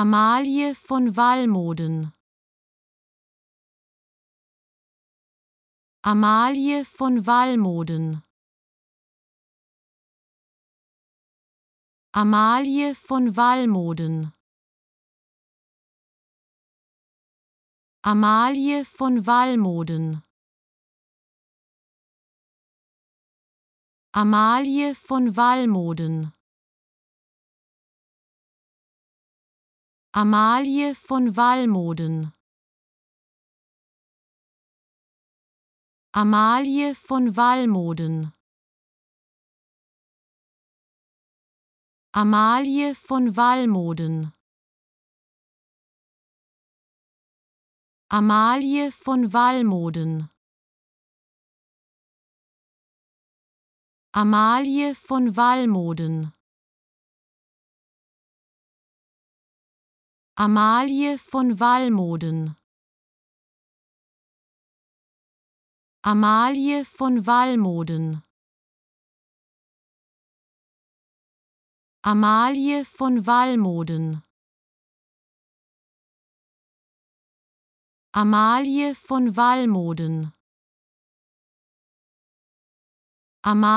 Amalie von Walmoden Amalie von Walmoden Amalie von Walmoden Amalie von Walmoden Amalie von Walmoden Amalie von Walmoden Amalie von Walmoden Amalie von Walmoden Amalie von Walmoden Amalie von Walmoden Amalie von Walmoden Amalie von Walmoden Amalie von Walmoden Amalie von Walmoden Amalie